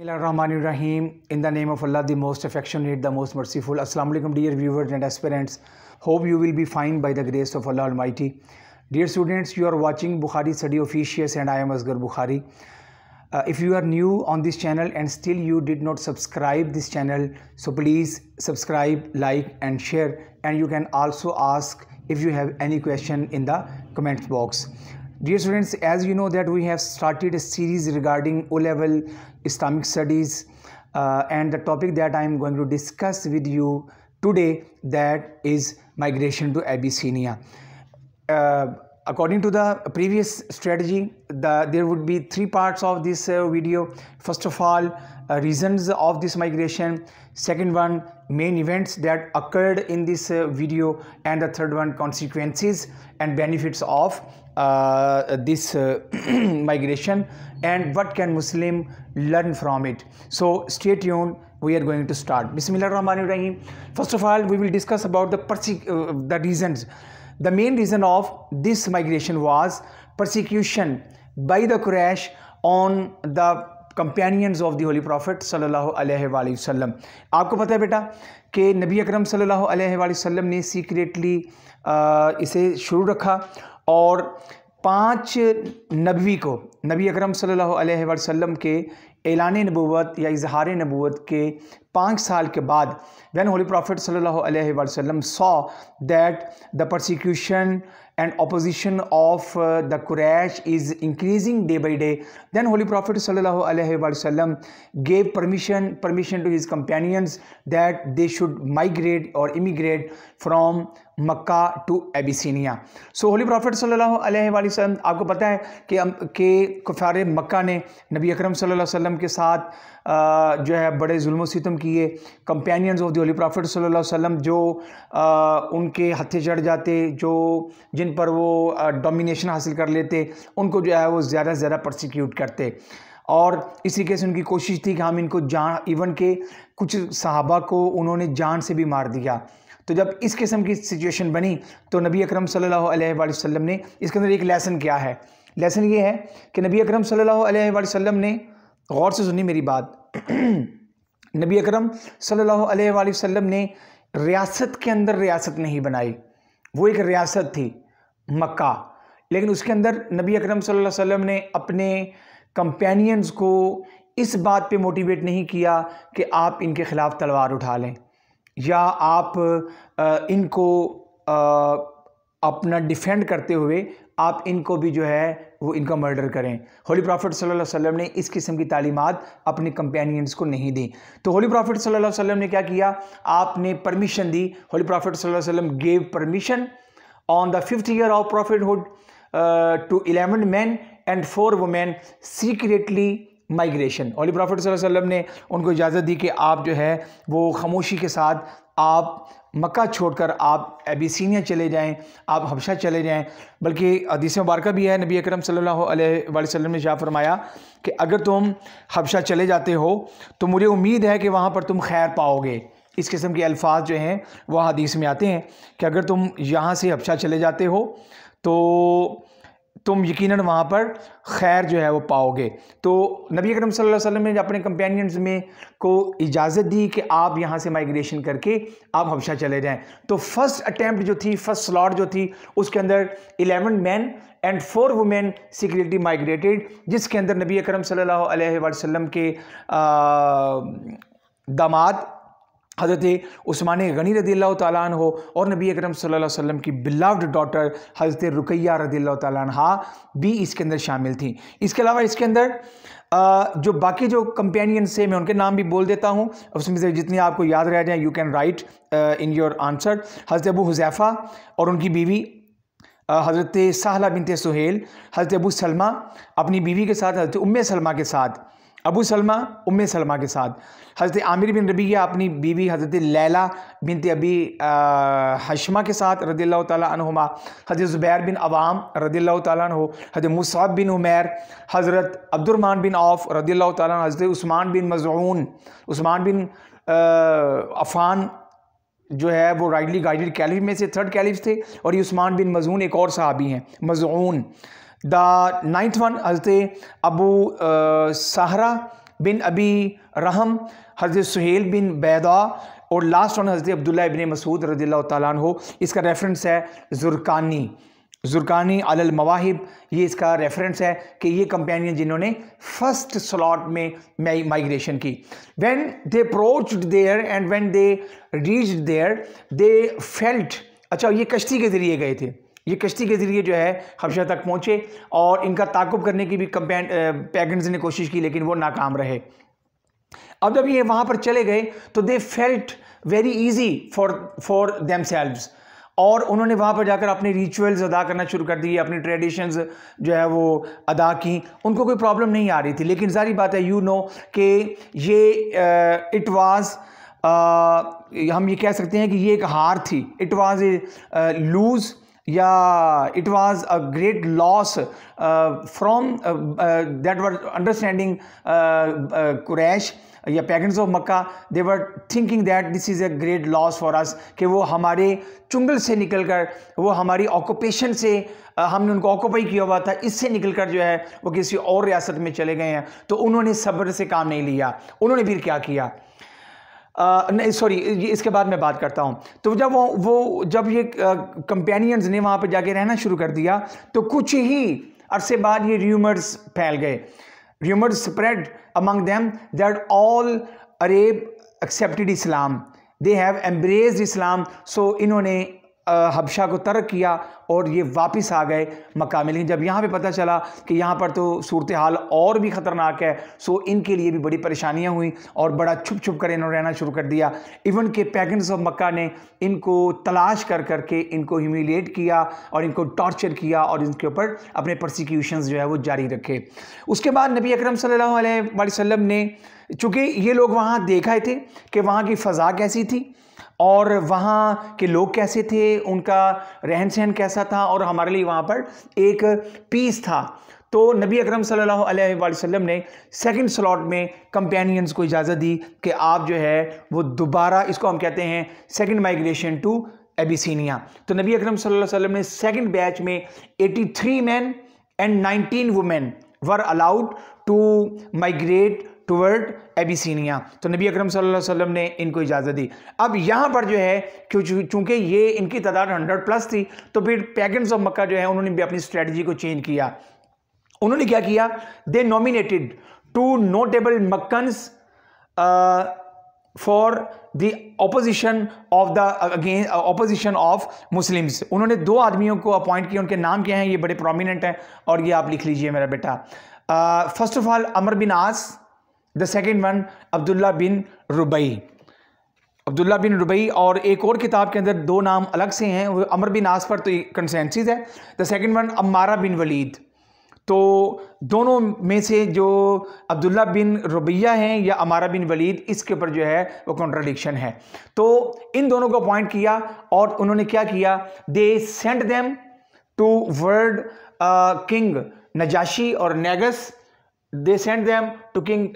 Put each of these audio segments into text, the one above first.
Rahim. In the name of Allah, the most affectionate, the most merciful. Assalamu alaikum, dear viewers and aspirants. Hope you will be fine by the grace of Allah Almighty. Dear students, you are watching Bukhari Study Officious and I am Asgar Bukhari. Uh, if you are new on this channel and still you did not subscribe this channel, so please subscribe, like and share. And you can also ask if you have any question in the comment box. Dear students, as you know that we have started a series regarding O-level Islamic studies uh, and the topic that I am going to discuss with you today that is migration to Abyssinia. Uh, according to the previous strategy, the, there would be three parts of this uh, video. First of all, uh, reasons of this migration. Second one, main events that occurred in this uh, video and the third one consequences and benefits of uh, this uh, migration and what can Muslim learn from it. So stay tuned we are going to start. Bismillah Rahman Rahim. First of all we will discuss about the, uh, the reasons. The main reason of this migration was persecution by the Quraysh on the companions of the holy prophet सल्लल्लाहु अलैहि वसल्लम आपको पता है बेटा कि नबी अकरम सल्लल्लाहु अलैहि वसल्लम ने सीक्रेटली इसे शुरू रखा और पाँच नबी को नबी अकरम सल्लल्लाहु अलैहि वसल्लम के एलान नबूत या इजहार नबूत के पाँच साल के बाद वैन होली प्रॉफिट सल्लल्लाहु अलैहि वसल्लम saw that the prosecution and opposition of the Quraysh is increasing day by day then holy prophet सल्लल्लाहु gave permission permission to his companions that they should migrate और immigrate from Mecca to Abyssinia so holy prophet सल्लल्लाहु अलैहि वसल्लम आपको पता है कि हम के कुफार मक्का ने नबी अकरम सल्लल्लाहु अलैहि वसल्लम के साथ जो है बड़े जुल्म सितम किए companions of the holy prophet सल्लल्लाहु अलैहि वसल्लम जो उनके हथे चढ़ जाते जो जिन पर वो डोमिनेशन हासिल कर लेते उनको जो है वो ज़्यादा से ज़्यादा प्रोसिक्यूट करते और इसी से उनकी कोशिश थी कि हम इनको जान इवन के कुछ सहाबा को उन्होंने जान से भी मार दिया तो जब इस किस्म की सिचुएशन बनी तो नबी अकरम सल्लल्लाहु अलैहि वसल्लम ने इसके अंदर एक लेसन क्या है लेसन ये है कि नबी अकरम सल्लल्लाहु अलैहि वसल्लम ने गौर से सुनी मेरी बात नबी अकरम सल्लल्लाहु अलैहि वसल्लम ने रियासत के अंदर रियासत नहीं बनाई वो एक रियासत थी मक्का लेकिन उसके अंदर नबी अकरम सल्लल्लाहु अलैहि वसल्लम ने अपने कंपेनियंस को इस बात पे मोटिवेट नहीं किया कि आप इनके ख़िलाफ़ तलवार उठा लें या आप इनको अपना डिफेंड करते हुए आप इनको भी जो है वो इनका मर्डर करें होली प्रॉफिट सल्लल्लाहु अलैहि वसल्लम ने इस किस्म की तालीमत अपने कंपेनियंस को नहीं दी तो होली प्रॉफिट सल्लल्लाहु अलैहि वसल्लम ने क्या किया आपने परमिशन दी होली प्रॉफिट सल्लल्लाहु अलैहि वसल्लम gave permission on the fifth year of prophethood to eleven man and four women secretly migration और प्रॉफिट वसल्लम ने उनको इजाज़त दी कि आप जो है वो खामोशी के साथ आप मक्का छोड़कर आप एबिसिनिया चले जाएं आप हबशा चले जाएं बल्कि हदीस मुबारक भी है नबी अकरम सल्लल्लाहु अलैहि वसल्लम ने शाह फरमाया कि अगर तुम हबशा चले जाते हो तो मुझे उम्मीद है कि वहाँ पर तुम खैर पाओगे इस किस्म के अल्फाज जो हैं वह हदीस में आते हैं कि अगर तुम यहाँ से हबशा चले जाते हो तो तुम यकीनन वहाँ पर खैर जो है वो पाओगे तो नबी अकरम सल्लल्लाहु अलैहि वसल्लम ने अपने कंपेनियंस में को इजाज़त दी कि आप यहाँ से माइग्रेशन करके आप हबशा चले जाएँ तो फर्स्ट अटैम्प्ट जो थी फर्स्ट स्लॉट जो थी उसके अंदर eleven man and four women security migrated जिसके अंदर नबी अक्रम सल्लल्लाहु वसम के आ, दामाद हज़रत ओस्मान गनी रदी अल्लाह हो और नबी अकरम सल्लल्लाहु अलैहि वसल्लम की बिलावड डॉटर हज़रत रुकैया रदी अल्लाह भी इसके अंदर शामिल थी इसके अलावा इसके अंदर जो बाकी जो कंपेनियन है मैं उनके नाम भी बोल देता हूँ उसमें से जितनी आपको याद रह जाए you can write in your answer हज़रत अबू हुजैफ़ा और उनकी बीवी हज़रत साहला बिनते सुहेल हज़रत अबू सलमा अपनी बीवी के साथ हज़रत उम सलमा के साथ अबू सलमा उम सलमा के साथ हज़रत आमिर बिन रबिया अपनी बीवी हज़रत लैला बिन तबी हशमा के साथ रदील तुमा हज़रत ज़ुबैर बिन अवाम रदील तु हज़रत मुसाब बिन उमैर हज़रत अब्दुलरमान बिन औफ रदील तजरत ऊस्मान उस्मान बिन मजून उस्मान बिन अफ़ान जो है वो राइडली गाइडेड कैलिफ में से थर्ड कैलिफ थे और ये उस्मान बिन मजून एक और साहबी हैं मजून द नाइन्थ वन हजरत अबू सहरा बिन अबी रहम हजरत सुहेल बिन बैदा और लास्ट वन हज़रत अब्दुल्ला इबिन मसूद रजील्ला तन हो इसका रेफरेंस है जुर्कानी जुर्कानी अलल मवाहिब ये इसका रेफरेंस है कि ये कंपेनियन जिन्होंने फर्स्ट स्लॉट में माइग्रेशन की when they approach there and when they reach there they felt अच्छा ये कश्ती के ज़रिए गए थे ये कश्ती के ज़रिए जो है हबशा तक पहुँचे और इनका ताकुब करने की भी कंपैन पैगन्स ने कोशिश की लेकिन वो नाकाम रहे अब जब ये वहाँ पर चले गए तो they felt very easy for for themselves और उन्होंने वहाँ पर जाकर अपने रिचुअल्स अदा करना शुरू कर दिए अपनी ट्रेडिशंस जो है वो अदा की उनको कोई प्रॉब्लम नहीं आ रही थी लेकिन सारी बात है यू नो कि ये इट वाज़ हम ये कह सकते हैं कि ये एक हार थी इट वाज़ ए लूज़ या it was a great loss from that were understanding Quraysh या pagans of Mecca they were thinking that this is a great loss for us कि वो हमारे चुंगल से निकल कर वो हमारी ऑक्यूपेशन से uh, हमने उनको ऑक्यूपाई किया हुआ था इससे निकल कर जो है वो किसी और रियासत में चले गए हैं तो उन्होंने सब्र से काम नहीं लिया उन्होंने फिर क्या किया नहीं सॉरी इसके बाद मैं बात करता हूँ तो जब वो वो जब ये कंपेनियंस ने वहाँ पर जाके रहना शुरू कर दिया तो कुछ ही अरसे बाद ये र्यूमर्स फैल गए rumours spread among them that all Arab accepted Islam they have embrace Islam so इन्होंने हबशा को तर्क किया और ये वापस आ गए मक्का में लेकिन जब यहाँ पे पता चला कि यहाँ पर तो सूरत हाल और भी ख़तरनाक है सो इनके लिए भी बड़ी परेशानियाँ हुई और बड़ा छुप छुप कर इन्होंने रहना शुरू कर दिया इवन के पैगेंट्स ऑफ मक्का ने इनको तलाश कर करके इनको ह्यूमिलेट किया और इनको टॉर्चर किया और इनके ऊपर अपने प्रोसिक्यूशन जो है वो जारी रखे उसके बाद नबी अक्रम सल्लल्लाहु अलैहि ने चूँकि ये लोग वहाँ देखा थे कि वहाँ की फ़ा कैसी थी और वहाँ के लोग कैसे थे उनका रहन सहन कैसा था और हमारे लिए वहाँ पर एक पीस था तो नबी अकरम सल्लल्लाहु अलैहि वसल्लम ने सेकंड स्लॉट में कंपेनियंस को इजाज़त दी कि आप जो है वो दोबारा इसको हम कहते हैं सेकंड माइग्रेशन टू एबिसिनिया तो नबी अकरम सल्लल्लाहु अलैहि वसल्लम ने सेकंड बैच में 83 man and 19 women were allowed to migrate toward Abyssinia तो नबी अकरम सल्लल्लाहु अलैहि वसल्लम ने इनको इजाज़त दी अब यहाँ पर जो है चूँकि ये इनकी तादाद हंड्रेड प्लस थी तो फिर पैगन्स ऑफ मक्का जो है उन्होंने भी अपनी स्ट्रेटजी को चेंज किया उन्होंने क्या किया they nominated two notable Meccans for the opposition of the again opposition of Muslims उन्होंने दो आदमियों को अपॉइंट किया उनके नाम क्या हैं ये बड़े प्रोमिनेंट हैं और ये आप लिख लीजिए मेरा बेटा फर्स्ट ऑफ ऑल अमर बिन आस द सेकेंड वन अब्दुल्ला बिन रुबई अब्दुल्ला बिन रुबई और एक और किताब के अंदर दो नाम अलग से हैं वो अमर बिन आस पर तो कंसेंसिस है द सेकेंड वन अमारा बिन वलीद तो दोनों में से जो अब्दुल्ला बिन रुबैया हैं या अमारा बिन वलीद इसके ऊपर जो है वो कॉन्ट्राडिक्शन है तो इन दोनों को अपॉइंट किया और उन्होंने क्या किया they sent them to world king नजाशी और Negus they send them to king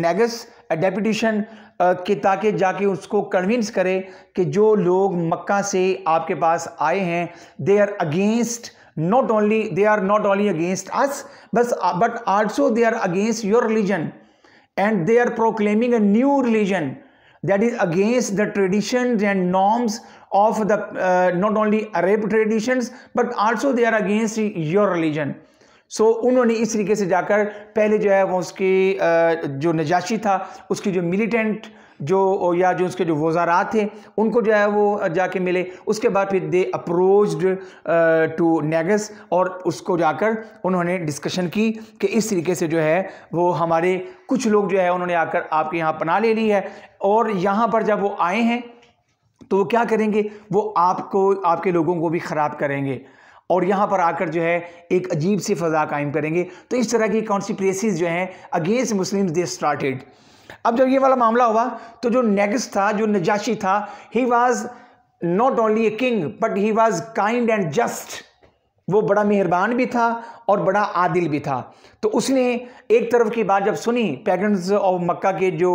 Negus a deputation कि ताकि जाके उसको कन्विंस करे कि जो लोग मक्का से आपके पास आए हैं they are against not only they are not only against us बस but also they are against your religion and they are proclaiming a new religion that is against the tradition and norms of the not only Arab traditions but also they are against your religion so so, उन्होंने इस तरीके से जाकर पहले जो है वो उसकी जो नजाशी था उसकी जो मिलिटेंट जो या जो उसके जो वजारा थे उनको जो है वो जाके मिले उसके बाद फिर दे अप्रोच्ड टू नेगस और उसको जाकर उन्होंने डिस्कशन की कि इस तरीके से जो है वो हमारे कुछ लोग जो है उन्होंने आकर आपके यहाँ पना ले ली है और यहाँ पर जब वो आए हैं तो वो क्या करेंगे वो आपको आपके लोगों को भी ख़राब करेंगे और यहाँ पर आकर जो है एक अजीब सी फ़जा कायम करेंगे तो इस तरह की कॉन्सिप्रेसीज जो हैं अगेंस्ट मुस्लिम दे स्टार्टेड अब जब ये वाला मामला हुआ तो जो नेगस था जो नजाशी था he was not only a king but he was kind and just वो बड़ा मेहरबान भी था और बड़ा आदिल भी था तो उसने एक तरफ की बात जब सुनी पैगन्स ऑफ मक्का के जो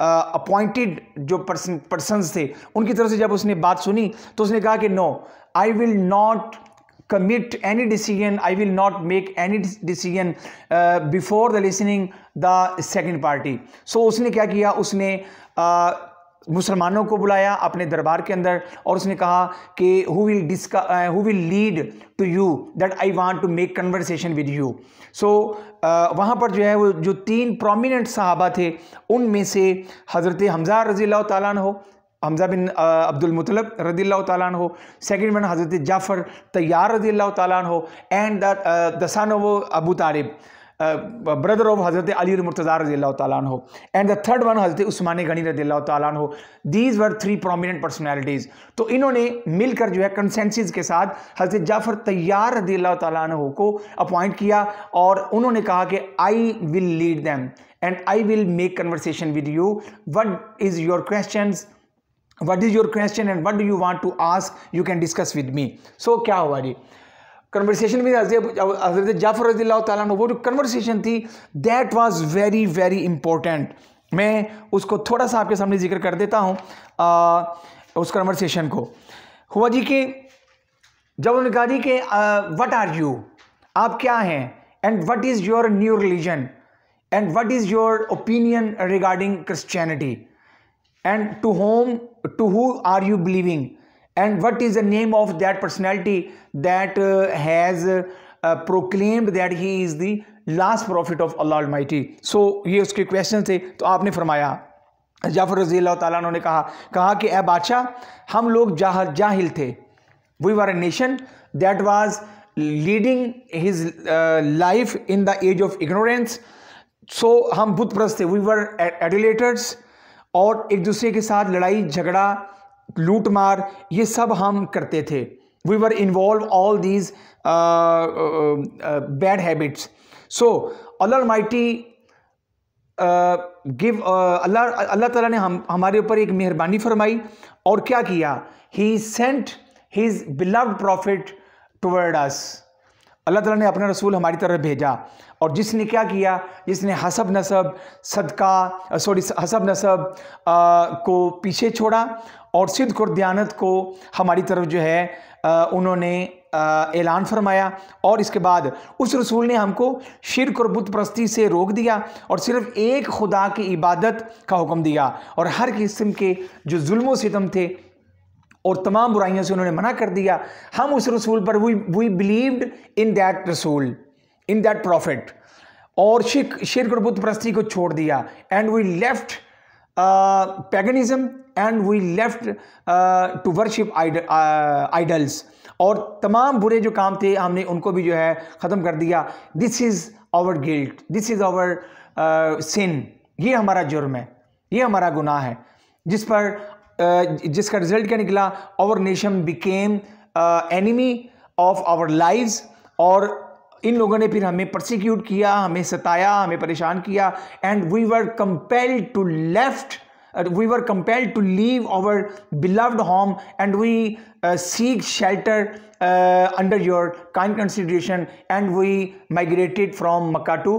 अपॉइंटेड जो पर्सन पर्सनस थे उनकी तरफ से जब उसने बात सुनी तो उसने कहा कि no I will not commit any decision i will not make any decision uh, before the listening the second party so उसने क्या किया उसने uh, मुसलमानों को बुलाया अपने दरबार के अंदर और उसने कहा कि who will discuss who will lead to you that I want to make conversation with you so वहाँ पर जो है वो जो तीन प्रोमिनेंट साहबा थे उनमें से हज़रत हमजा रज़ी अल्लाह हो हमजा बिन अब्दुल मुत्तलिब رضی اللہ تعالی عنہ সেকেন্ড ম্যান হযরত জাফর তৈয়ার رضی اللہ تعالی عنہ এন্ড দা সান অফ ابو তারिब ব্রাদার অফ হযরত আলী ও মুرتাজা رضی اللہ تعالی عنہ এন্ড দা থার্ড ওয়ান হযরত উসমান গনি رضی اللہ تعالی عنہ this were three prominent personalities তো انہوں نے মিল کر جو ہے কনসেনসাস کے ساتھ হযরত জাফর তৈয়ার رضی اللہ تعالی عنہ کو اپائنٹ کیا اور انہوں نے کہا کہ I will lead them and I will make conversation with you what is your questions what is your question and what do you want to ask you can discuss with me so क्या हुआ जी conversation with हजरत जाफर रजी तुम वो जो conversation थी that was very very important मैं उसको थोड़ा सा आपके सामने जिक्र कर देता हूँ उस कन्वर्सेशन को हुआ जी कि जब उन्होंने कहा जी कि वट आर यू आप क्या हैं and what is your new religion and what is your opinion regarding Christianity and to whom to who are you believing and what is the name of that personality that uh, has uh, uh, proclaimed that he is the last prophet of Allah Almighty so ये उसके question थे तो आपने फरमाया जाफर रजी ताला उन्होंने कहा कहा कि ए बादशाह हम लोग जाह जाहिल थे we were a nation that was leading his life in the age of ignorance so हम बुत प्रस्त थे वी वर एडिलेटर्स और एक दूसरे के साथ लड़ाई झगड़ा लूट मार ये सब हम करते थे we were involve all these bad habits so Allah mighty give Allah Allah ताला ने हम हमारे ऊपर एक मेहरबानी फरमाई और क्या किया he sent his beloved prophet toward us Allah ताला ने अपना रसूल हमारी तरफ भेजा और जिसने क्या किया जिसने हसब नसब सदका सॉरी हसब नसब आ, को पीछे छोड़ा और सिद्ध कुर्दियानत को हमारी तरफ जो है आ, उन्होंने ऐलान फरमाया और इसके बाद उस रसूल ने हमको शिरक और बुत प्रस्ती से रोक दिया और सिर्फ एक खुदा की इबादत का हुक्म दिया और हर किस्म के जो जुल्म सितम थे और तमाम बुराइयों से उन्होंने मना कर दिया हम उस रसूल पर we we believed in that रसूल इन दैट प्रॉफिट और शिख शिरक और बुद्ध प्रस्ती को छोड़ दिया and we left paganism and we left to worship idols और तमाम बुरे जो काम थे हमने उनको भी जो है ख़त्म कर दिया this is our guilt this is our sin ये हमारा जुर्म है ये हमारा गुनाह है जिस पर uh, जिसका रिजल्ट क्या निकला our nation became enemy of our lives और इन लोगों ने फिर हमें प्रोसिक्यूट किया हमें सताया हमें परेशान किया and we were compelled to left we were compelled to leave our beloved home and we seek shelter under your kind consideration and we migrated from Mecca to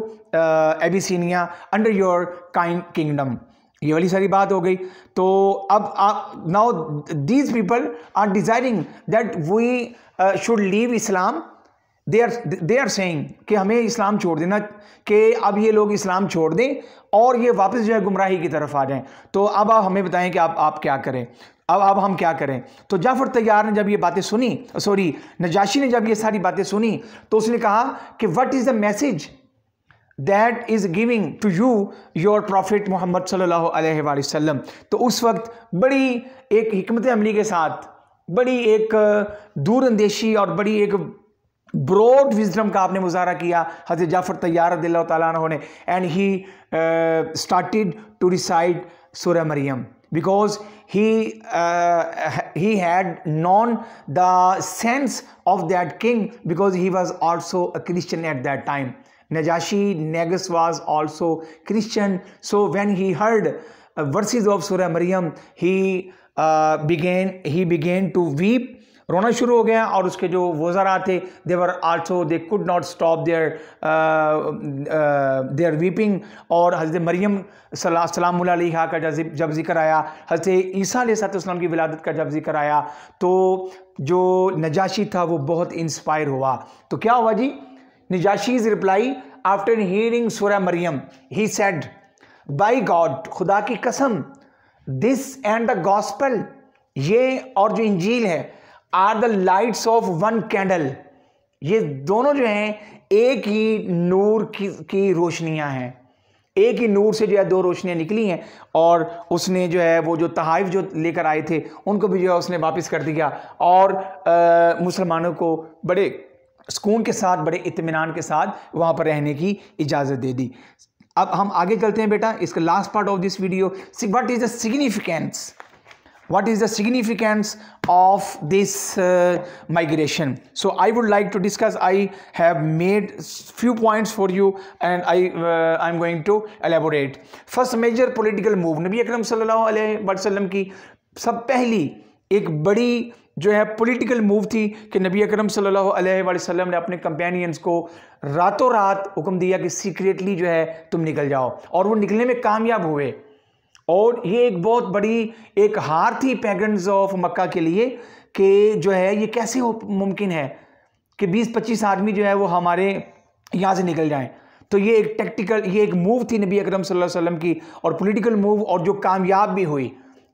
Abyssinia under your kind kingdom ये वाली सारी बात हो गई तो अब आप now these people are desiring that we should leave Islam they are they are saying कि हमें इस्लाम छोड़ देना कि अब ये लोग इस्लाम छोड़ दें और ये वापस जो है गुमराही की तरफ आ जाएं तो अब आप हमें बताएं कि आप आप क्या करें अब अब हम क्या करें तो जाफर तैयार ने जब ये बातें सुनी सॉरी नजाशी ने जब ये सारी बातें सुनी तो उसने कहा कि what is the message that is giving to you your prophet Muhammad सल्लल्लाहु तो उस वक्त बड़ी एक हमत अमली के साथ बड़ी एक दूरअंदेशी और बड़ी एक ब्रॉड विजडम का आपने मुजाहरा किया हजरत जाफर तैयार ने and he started to recite सूर्य मरियम because he he had known the sense of that king because he was also a Christian at that time Najashi Negus was also Christian so when he heard verses of सूर्य मरियम he began he began to weep रोना शुरू हो गया और उसके जो वज़रा थे they were also they could not stop their their weeping और हज़रत मरियम सलाम का जब जब जिक्र आया हज़रत ईसा की विलादत का जब जिक्र आया तो जो नजाशी था वो बहुत इंस्पायर हुआ तो क्या हुआ जी इज़ रिप्लाई आफ्टर हियरिंग सूर्य मरियम ही सेड बाई गॉड खुदा की कसम दिस एंड द गॉस्पल ये और जो इंजील है are the lights of one candle ये दोनों जो हैं एक ही नूर की, की रोशनियां हैं एक ही नूर से जो है दो रोशनियां निकली हैं और उसने जो है वो जो तहाइफ जो लेकर आए थे उनको भी जो है उसने वापस कर दिया और मुसलमानों को बड़े सुकून के साथ बड़े इतमान के साथ वहाँ पर रहने की इजाज़त दे दी अब हम आगे चलते हैं बेटा इसका last part of this video what is the significance what is the significance of this uh, migration so i would like to discuss i have made few points for you and i uh, i am going to elaborate first major political move nabi akram sallallahu alaihi wasallam ki sab pehli ek badi जो है political move थी कि नबी अकरम सल्लल्लाहु अलैहि वसल्लम ने अपने कंपेनियंस को रातों रात हुक्म दिया कि सीक्रेटली जो है तुम निकल जाओ और वो निकलने में कामयाब हुए और ये एक बहुत बड़ी एक हार थी पैगन्स ऑफ मक्का के लिए कि जो है ये कैसे हो मुमकिन है कि 20-25 आदमी जो है वो हमारे यहाँ से निकल जाएं तो ये एक टेक्टिकल ये एक मूव थी नबी अकरम सल्लल्लाहु अलैहि वसल्लम की और पॉलिटिकल मूव और जो कामयाब भी हुई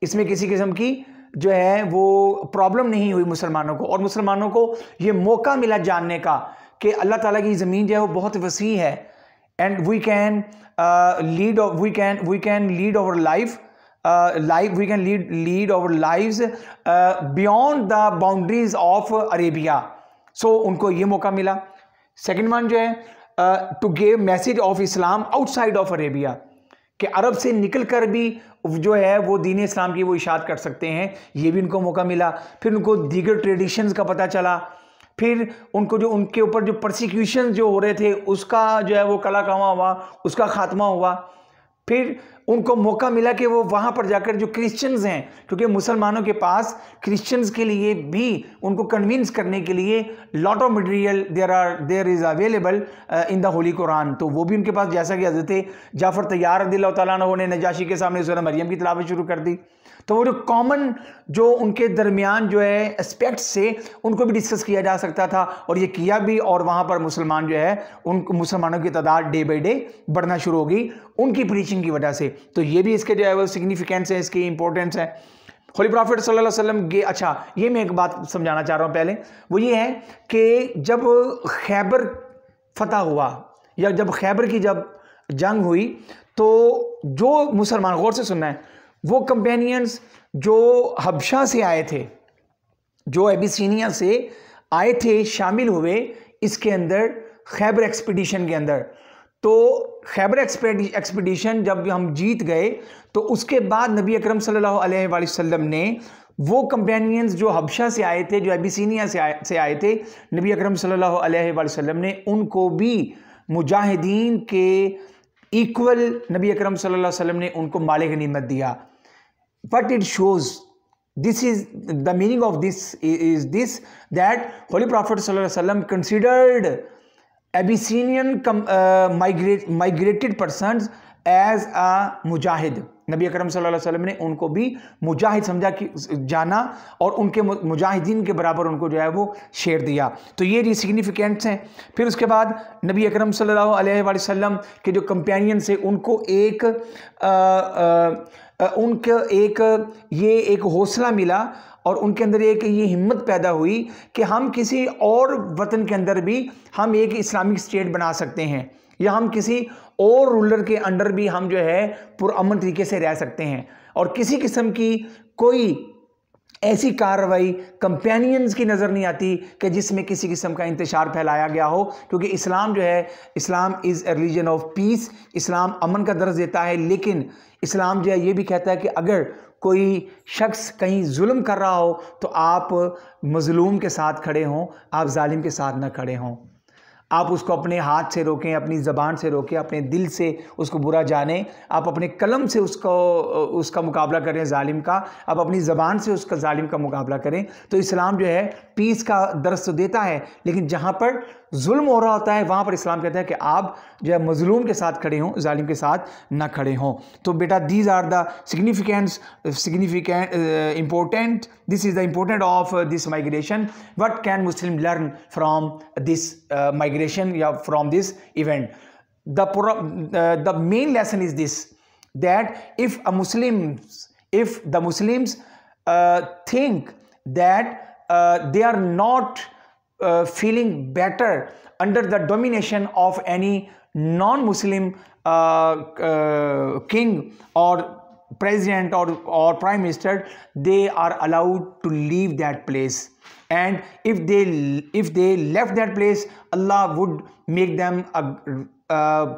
इसमें किसी किस्म की जो है वो प्रॉब्लम नहीं हुई मुसलमानों को और मुसलमानों को ये मौका मिला जानने का कि अल्लाह ताला की ज़मीन जो है वो बहुत वसी है and we can uh, lead we can we can lead our life uh, life we can lead lead our lives uh, beyond the boundaries of arabia so unko ye mauka mila second one jo hai to give message of islam outside of arabia कि अरब से निकल कर भी जो है वो दीन इस्लाम की वो इशात कर सकते हैं ये भी उनको मौका मिला फिर उनको दीगर ट्रेडिशंस का पता चला फिर उनको जो उनके ऊपर जो प्रोसिक्यूशन जो हो रहे थे उसका जो है वो कला हुआ उसका खात्मा हुआ फिर उनको मौका मिला कि वो वहाँ पर जाकर जो क्रिश्चियंस हैं क्योंकि मुसलमानों के पास क्रिश्चियंस के लिए भी उनको कन्विंस करने के लिए lot of material there are there is available in the holy Quran तो वो भी उनके पास जैसा कि हजरत जाफ़र तैयार रदील्ला ने नजाशी के सामने सोना मरियम की तलावत शुरू कर दी तो वो जो कॉमन जो उनके दरमियान जो है एस्पेक्ट्स से उनको भी डिस्कस किया जा सकता था और ये किया भी और वहाँ पर मुसलमान जो है उन मुसलमानों की तादाद डे बाई डे बढ़ना शुरू होगी उनकी प्रीचिंग की वजह से तो ये भी इसके जो है वो सिग्निफिकेंस है इसकी इंपॉर्टेंस है होली प्रॉफिट सल्लल्लाहु अलैहि वसल्लम के अच्छा ये मैं एक बात समझाना चाह रहा हूँ पहले वो ये है कि जब खैबर फतह हुआ या जब खैबर की जब जंग हुई तो जो मुसलमान गौर से सुनना है वो कंपेनियंस जो हबशा से आए थे जो एबिसिनिया से आए थे शामिल हुए इसके अंदर खैबर एक्सपीडिशन के अंदर तो खैबर एक्सपीडिशन जब हम जीत गए तो उसके बाद नबी अकरम सल्लल्लाहु अलैहि वसल्लम ने वो कंपेनियंस जो हबशा से आए थे जो एबिसिनिया से आए से आए थे नबी अकरम सल्लल्लाहु अलैहि वसल्लम ने उनको भी मुजाहिदीन के इक्वल नबी अकरम सल्लल्लाहु अलैहि वसल्लम ने उनको माले नीमत दिया but it shows this is the meaning of this is this that holy prophet sallallahu alaihi wasallam considered Abyssinian migrate migrated person as a मुजाहिद नबी अकरम सल्लल्लाहु अलैहि वसल्लम ने उनको भी मुजाहिद समझा कि जाना और उनके मुजाहिदीन के बराबर उनको जो है वो शेर दिया तो ये जी सिग्निफिकेंट्स हैं फिर उसके बाद नबी अकरम सल्लल्लाहु अलैहि वसल्लम के जो कंपेनियंस से उनको एक आ, आ, उनका एक ये एक हौसला मिला और उनके अंदर एक ये हिम्मत पैदा हुई कि हम किसी और वतन के अंदर भी हम एक इस्लामिक स्टेट बना सकते हैं या हम किसी और रूलर के अंडर भी हम जो है पुरअमन तरीके से रह सकते हैं और किसी किस्म की कोई ऐसी कार्रवाई कंपेनियंस की नज़र नहीं आती कि जिसमें किसी किस्म का इंतशार फैलाया गया हो क्योंकि इस्लाम जो है Islam is a religion of peace Islam अमन का दर्ज देता है लेकिन इस्लाम जो है ये भी कहता है कि अगर कोई शख्स कहीं जुल्म कर रहा हो तो आप मज़लूम के साथ खड़े हों आप ालिम के साथ ना खड़े हों आप उसको अपने हाथ से रोकें अपनी ज़बान से रोकें अपने दिल से उसको बुरा जानें आप अपने कलम से उसको उसका मुकाबला करें ालिम का आप अपनी ज़बान से उसका ालिम का मुकाबला करें तो इस्लाम जो है पीस का दरस तो देता है लेकिन जहाँ पर जुल्म हो रहा होता है वहाँ पर इस्लाम कहता है कि आप जो है मजलूम के साथ खड़े हों ालिम के साथ ना खड़े हों तो बेटा these are the significance significant important this is the important of this migration what can Muslim learn from this migration या from this event the the main lesson is this that if a Muslim if the Muslims think that they are not uh, feeling better under the domination of any non-Muslim uh, uh, king or president or, or prime minister, they are allowed to leave that place. And if they if they left that place, Allah would make them a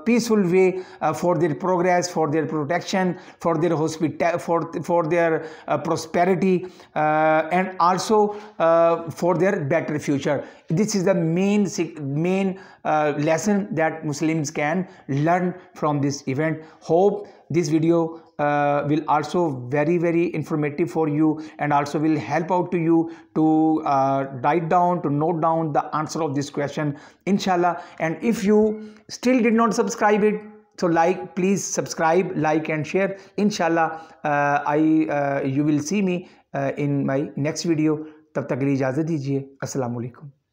peaceful way uh, for their progress, for their protection, for their hospital, for for their uh, prosperity, uh, and also for their better future. This is the main main lesson that Muslims can learn from this event. Hope this video uh, will also very very informative for you and also will help out to you to uh, write down to note down the answer of this question inshallah and if you still did not subscribe it so like please subscribe like and share inshallah uh, i uh, you will see me uh, in my next video तब तक के लिए इजाज़त